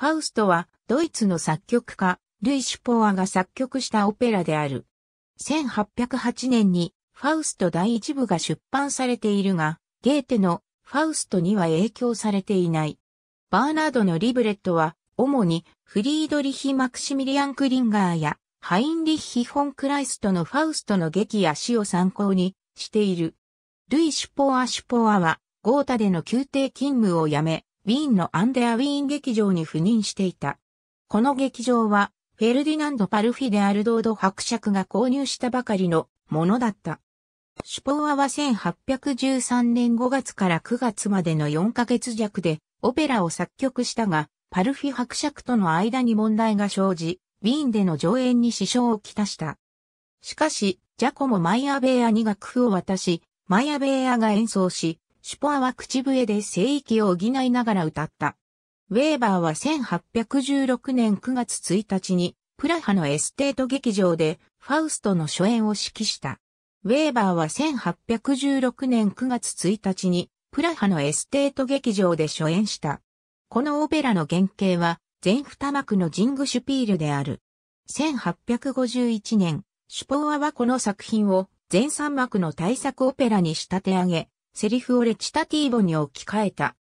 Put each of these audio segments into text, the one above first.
ファウストは、ドイツの作曲家、ルイ・シュポアが作曲したオペラである。1808年に、ファウスト第一部が出版されているが、ゲーテのファウストには影響されていない。バーナードのリブレットは、主にフリードリヒ・マクシミリアン・クリンガーやハインリッヒ・フォン・クライストのファウストの劇や詩を参考にしている。ルイ・シュポア・シュポアは、ゴータでの宮廷勤務を辞め、ウィーンのアンデアウィーン劇場に赴任していた。この劇場は、フェルディナンド・パルフィでアルドード伯爵が購入したばかりのものだった。シュポーアは1813年5月から9月までの4ヶ月弱でオペラを作曲したが、パルフィ伯爵との間に問題が生じ、ウィーンでの上演に支障をきたした。しかし、ジャコもマイアベーアに楽譜を渡し、マイアベーアが演奏し、シュポアは口笛で聖域を補いながら歌った。ウェーバーは1816年9月1日に、プラハのエステート劇場で、ファウストの初演を指揮した。ウェーバーは1816年9月1日に、プラハのエステート劇場で初演した。このオペラの原型は、全二幕のジングシュピールである。1851年、シュポアはこの作品を、全三幕の大作オペラに仕立て上げ、セリフをレチタティーボに置き換えた。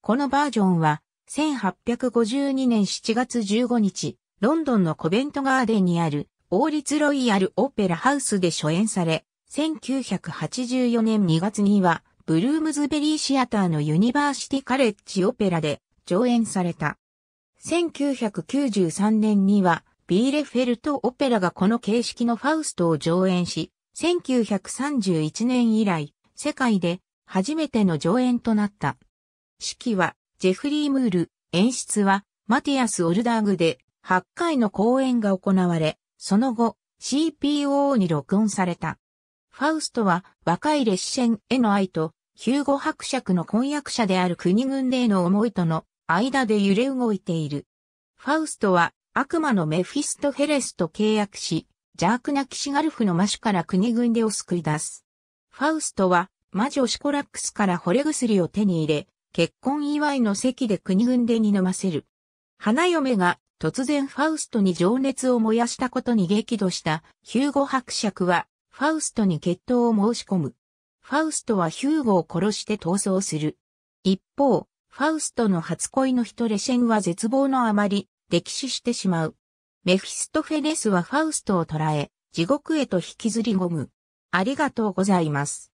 このバージョンは、1852年7月15日、ロンドンのコベントガーデンにある王立ロイヤルオペラハウスで初演され、1984年2月には、ブルームズベリーシアターのユニバーシティカレッジオペラで上演された。1993年には、ビーレフェルトオペラがこの形式のファウストを上演し、1931年以来、世界で初めての上演となった。指揮はジェフリー・ムール、演出はマティアス・オルダーグで8回の公演が行われ、その後 CPO に録音された。ファウストは若い列車への愛とヒューゴ伯爵の婚約者である国軍での思いとの間で揺れ動いている。ファウストは悪魔のメフィスト・ヘレスと契約し、邪悪な騎士ガルフの魔種から国軍でを救い出す。ファウストは、魔女シコラックスから惚れ薬を手に入れ、結婚祝いの席で国軍でに飲ませる。花嫁が突然ファウストに情熱を燃やしたことに激怒したヒューゴ伯爵はファウストに決闘を申し込む。ファウストはヒューゴを殺して逃走する。一方、ファウストの初恋の人レシェンは絶望のあまり、溺死してしまう。メフィストフェネスはファウストを捕らえ、地獄へと引きずり込む。ありがとうございます。